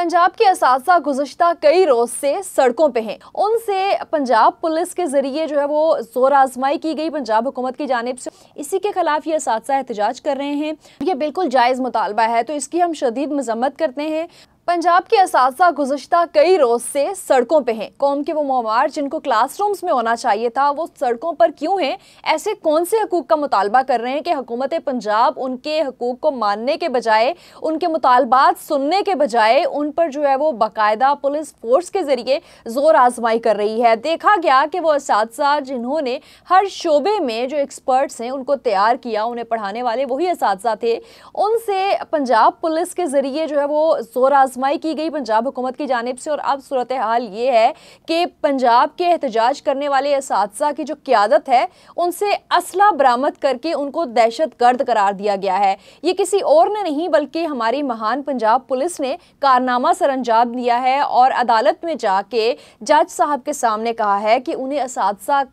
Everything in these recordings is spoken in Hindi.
पंजाब के इस गुजशत कई रोज़ से सड़कों पे हैं उनसे पंजाब पुलिस के ज़रिए जो है वो ज़ोर आजमाई की गई पंजाब हुकूमत की जानब से इसी के ख़िलाफ़ ये इस एहतजाज कर रहे हैं ये बिल्कुल जायज़ मुतालबा है तो इसकी हम शदीद मजम्मत करते हैं पंजाब के इस गुजशत कई रोज़ से सड़कों पे हैं कौम के वो मोमार जिनको क्लासरूम्स में होना चाहिए था वो सड़कों पर क्यों हैं ऐसे कौन से हकूक़ का मुतालबा कर रहे हैं कि हकूमत पंजाब उनके हकूक़ को मानने के बजाय उनके मुतालबात सुनने के बजाय उन पर जो है वो बाकायदा पुलिस फोर्स के ज़रिए ज़ोर आजमाई कर रही है देखा गया कि वो इस जिन्होंने हर शोबे में जो एक्सपर्ट्स हैं उनको तैयार किया उन्हें पढ़ाने वाले वही इस थे उनसे पंजाब पुलिस के ज़रिए जो है वो ज़ोर आजमाई की गई पंजाब हुकूमत की जानब से और अब सूरत हाल ये है कि पंजाब के एहतजाज करने वाले इस की जो क्यादत है उनसे असला बरामद करके उनको दहशत गर्द करार दिया गया है ये किसी और ने नहीं बल्कि हमारी महान पंजाब पुलिस ने कारनामा सर अंजाम दिया है और अदालत में जाके जज साहब के सामने कहा है कि उन्हें इस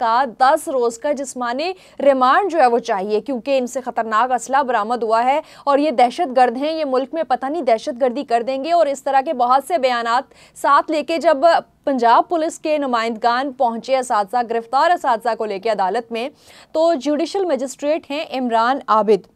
का दस रोज़ का जिसमानी रिमांड जो है वो चाहिए क्योंकि इनसे ख़तरनाक असला बरामद हुआ है और ये दहशत गर्द हैं ये मुल्क में पता नहीं दहशत गर्दी कर देंगे और और इस तरह के बहुत से बयान साथ लेके जब पंजाब पुलिस के नुमाइंदगान पहुंचे इस गिरफ्तार इस को लेकर अदालत में तो जुडिशल मजिस्ट्रेट हैं इमरान आबिद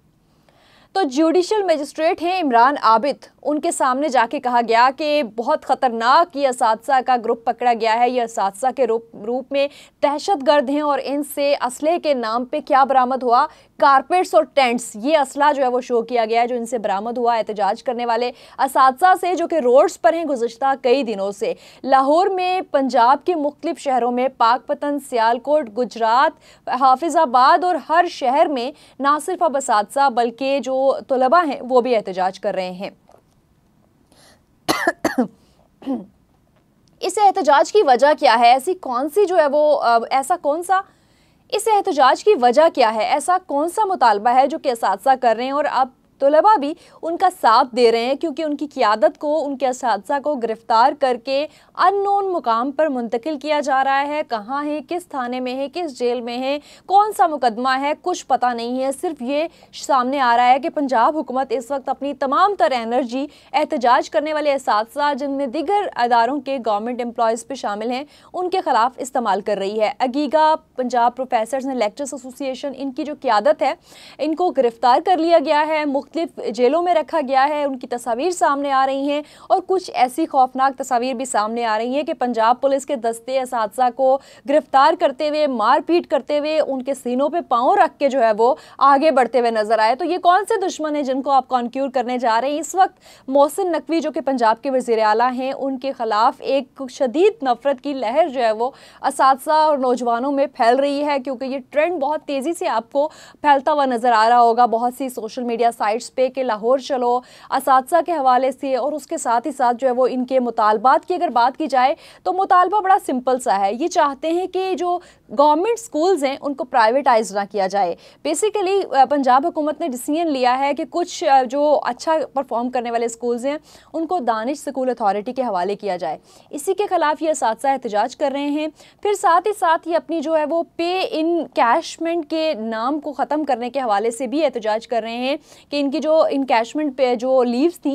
तो जुडिशल मजिस्ट्रेट हैं इमरान आबिद उनके सामने जाके कहा गया कि बहुत ख़तरनाक ये इसादा का ग्रुप पकड़ा गया है ये इसादा के रूप रूप में दहशत गर्द हैं और इनसे असले के नाम पे क्या बरामद हुआ कारपेट्स और टेंट्स ये असला जो है वो शो किया गया है जो इनसे बरामद हुआ एहतजाज करने वाले इसादा से जो कि रोड्स पर हैं गुजशत कई दिनों से लाहौर में पंजाब के मुख्तु शहरों में पाकपतन सियालकोट गुजरात हाफिज़ाबाद और हर शहर में ना सिर्फ अब इस बल्कि जो तलबा हैं वो भी एहतजाज कर रहे हैं इस एहतजाज की वजह क्या है ऐसी कौन सी जो है वो ऐसा कौन सा इस एहतजाज की वजह क्या है ऐसा कौन सा मुतालबा है जो कि इस कर रहे हैं और अब तलबा भी उनका साथ दे रहे हैं क्योंकि उनकी क्यादत को उनके इस को गिरफ़्तार करके अननोन मुकाम पर मुंतकिल किया जा रहा है कहाँ है किस थाने में है किस जेल में है कौन सा मुकदमा है कुछ पता नहीं है सिर्फ ये सामने आ रहा है कि पंजाब हुकूमत इस वक्त अपनी तमाम तर एनर्जी एहतजाज करने वाले इस जिनमें दिगर अदारों के गवर्नमेंट एम्प्लॉज़ पर शामिल हैं उनके ख़िलाफ़ इस्तेमाल कर रही है अगीगा Punjab professor and lecturers association इनकी जो क्यादत है इनको गिरफ़्तार कर लिया गया है मुख्त मुख्तलिफ जेलों में रखा गया है उनकी तस्वीर सामने आ रही हैं और कुछ ऐसी खौफनाक तस्वीर भी सामने आ रही हैं कि पंजाब पुलिस के दस्ते इस हादसा को गिरफ्तार करते हुए मारपीट करते हुए उनके सीनों पर पाँव रख के जो है वो आगे बढ़ते हुए नजर आए तो ये कौन से दुश्मन हैं जिनको आप कॉन्क्यूर करने जा रहे हैं इस वक्त मोहसिन नकवी जो कि पंजाब के वजीर अला हैं उनके ख़िलाफ़ एक शदीद नफरत की लहर जो है वो इस और नौजवानों में फैल रही है क्योंकि ये ट्रेंड बहुत तेज़ी से आपको फैलता हुआ नज़र आ रहा होगा बहुत सी सोशल मीडिया साइट राइट्स पे कि लाहौर चलो इस के हवाले से और उसके साथ ही साथ जो है वो इनके मुतालबात की अगर बात की जाए तो मुतालबा बड़ा सिंपल सा है ये चाहते हैं कि जो गवर्नमेंट स्कूल्स हैं उनको प्राइवेटाइज ना किया जाए बेसिकली पंजाब हुकूमत ने डिसीजन लिया है कि कुछ जो अच्छा परफॉर्म करने वाले स्कूल्स हैं उनको दानिश स्कूल अथॉरिटी के हवाले किया जाए इसी के खिलाफ ये इस एहतजाज कर रहे हैं फिर साथ ही साथ ये अपनी जो है वो पे इन कैशमेंट के नाम को ख़त्म करने के हवाले से भी एहतजाज कर रहे हैं कि इनकी जो इनकेशमेंट पे जो लीव्स थी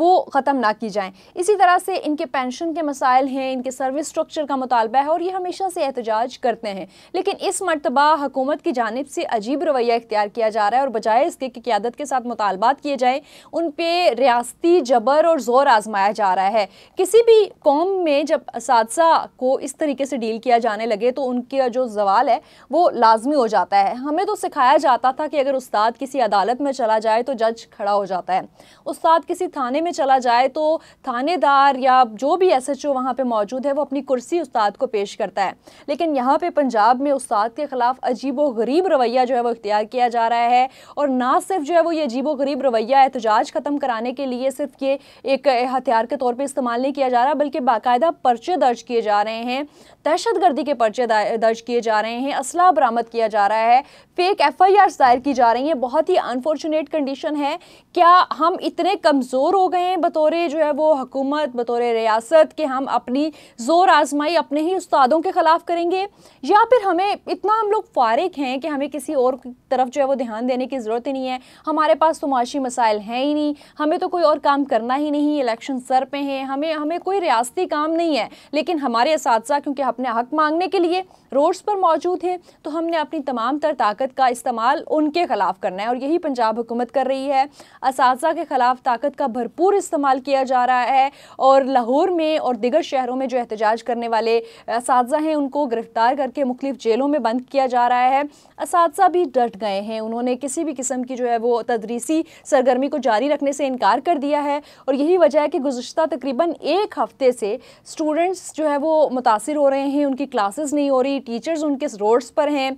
वो ख़त्म ना की जाएँ इसी तरह से इनके पेंशन के मसाइल हैं इनके सर्विस स्ट्रक्चर का मुतालबा है और ये हमेशा से एहतजाज करते हैं लेकिन इस मरतबा हुकूमत की जानब से अजीब रवैया इख्तियार किया जा रहा है और बजाय इसके कि क्यादत के साथ मुतालबात किए जाएँ उन पर रियाती जबर और ज़ोर आजमाया जा रहा है किसी भी कौम में जब सादसा को इस तरीके से डील किया जाने लगे तो उनका जो जवाल है वो लाजमी हो जाता है हमें तो सिखाया जाता था कि अगर उस्ताद किसी अदालत में चला जाए तो जज खड़ा हो जाता है उस्ताद किसी थाने में चला जाए तो थानेदार या जो भी एस एच ओ वहाँ पर मौजूद है वो अपनी कुर्सी उस्ताद को पेश करता है लेकिन यहाँ पर पंजाब में उस्ताद के ख़िलाफ़ अजीब व गरीब रवैया जो है वो इख्तियार किया जा रहा है और ना सिर्फ जो है वो ये अजीब व गरीब रवैया एहतजाज ख़त्म कराने के लिए सिर्फ ये एक हथियार के तौर पर इस्तेमाल नहीं किया जा रहा बल्कि बाकायदा पर्चे दर्ज किए जा रहे हैं दहशत गर्दी के पर्चे दर्ज किए जा रहे हैं असला बरामद किया जा रहा है फेक एफ आई आर दायर की जा रही है बहुत ही अनफॉर्चुनेट कंडीशन कंडीशन है क्या हम इतने कमज़ोर हो गए हैं बतौर जो है वो हकूमत बतौर रियासत कि हम अपनी ज़ोर आजमाई अपने ही उस्तादों के ख़िलाफ़ करेंगे या फिर हमें इतना हम लोग फारिग हैं कि हमें किसी और तरफ जो है वो ध्यान देने की ज़रूरत ही नहीं है हमारे पास तो माशी मसाइल हैं ही नहीं हमें तो कोई और काम करना ही नहीं इलेक्शन सर पर हैं हमें हमें कोई रियासती काम नहीं है लेकिन हमारे इस क्योंकि अपने हक मांगने के लिए रोड्स पर मौजूद हैं तो हमने अपनी तमाम तर ताकत का इस्तेमाल उनके ख़िलाफ़ करना है और यही पंजाब हुकूमत कर कर रही है इस के ख़िलाफ़ ताकत का भरपूर इस्तेमाल किया जा रहा है और लाहौर में और दिगर शहरों में जो एहतजाज करने वाले इस हैं उनको गिरफ़्तार करके मुख्तफ जेलों में बंद किया जा रहा है इस भी डट गए हैं उन्होंने किसी भी किस्म की जो है वो तदरीसी सरगर्मी को जारी रखने से इनकार कर दिया है और यही वजह है कि गुज्त तकरीबन एक हफ़्ते से स्टूडेंट्स जो है वो मुतासर हो रहे हैं उनकी क्लासेस नहीं हो रही टीचर्स उनके रोड्स पर हैं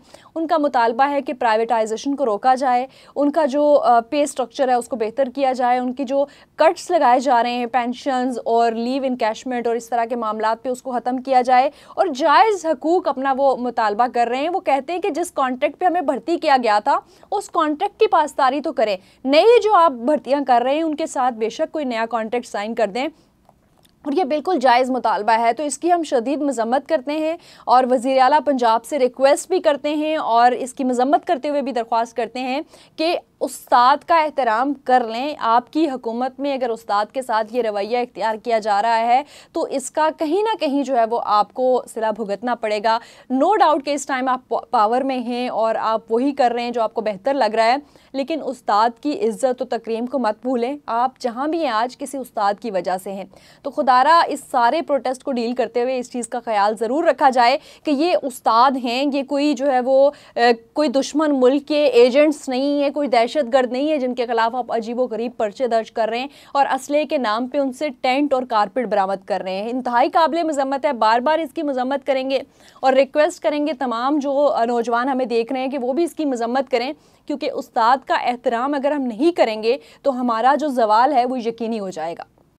उनका मुतालबा है कि प्राइवेटाइजेशन को रोका जाए उनका जो पे पे स्ट्रक्चर है उसको बेहतर किया जाए उनकी जो कट्स लगाए जा रहे हैं पेंशन और लीव इनकेशमेंट और इस तरह के मामला पे उसको ख़त्म किया जाए और जायज़ हकूक अपना वो मुतालबा कर रहे हैं वो कहते हैं कि जिस कॉन्ट्रैक्ट पर हमें भर्ती किया गया था उस कॉन्ट्रैक्ट की पासदारी तो करें नई जो आप भर्तियाँ कर रहे हैं उनके साथ बेशक कोई नया कॉन्ट्रैक्ट साइन कर दें और ये बिल्कुल जायज़ मुतालबा है तो इसकी हम शदीद मजम्मत करते हैं और वज़ी अला पंजाब से रिक्वेस्ट भी करते हैं और इसकी मजम्मत करते हुए भी दरख्वास्त करते हैं कि उस्ताद का एहतराम कर लें आपकी हकूमत में अगर उस्ताद के साथ ये रवैया इख्तियार किया जा रहा है तो इसका कहीं ना कहीं जो है वो आपको सिला भुगतना पड़ेगा नो डाउट कि इस टाइम आप पावर में हैं और आप वही कर रहे हैं जो आपको बेहतर लग रहा है लेकिन उस्ताद की इज़्ज़त और तक्रीम को मत भूलें आप जहाँ भी हैं आज किसी उस्ताद की वजह से हैं तो खुदा सारा इस सारे प्रोटेस्ट को डील करते हुए इस चीज़ का ख्याल ज़रूर रखा जाए कि ये उस्ताद हैं ये कोई जो है वो कोई दुश्मन मुल्क के एजेंट्स नहीं है कोई दहशत गर्द नहीं है जिनके खिलाफ आप अजीब व गरीब पर्चे दर्ज कर रहे हैं और असले के नाम पर उनसे टेंट और कारपेट बरामद कर रहे हैं इंतहाई काबिल मजम्मत है बार बार इसकी मजम्मत करेंगे और रिक्वेस्ट करेंगे तमाम जो नौजवान हमें देख रहे हैं कि वो भी इसकी मजम्मत करें क्योंकि उस्ताद का एहतराम अगर हम नहीं करेंगे तो हमारा जो जवाल है वो यकीनी हो जाएगा